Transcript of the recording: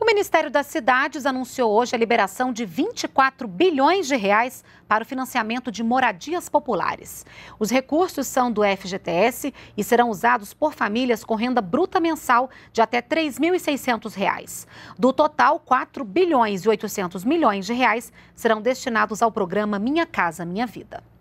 O Ministério das Cidades anunciou hoje a liberação de 24 bilhões de reais para o financiamento de moradias populares. Os recursos são do FGTS e serão usados por famílias com renda bruta mensal de até R$ 3.600. Do total, 4 bilhões e 800 milhões de reais serão destinados ao programa Minha Casa Minha Vida.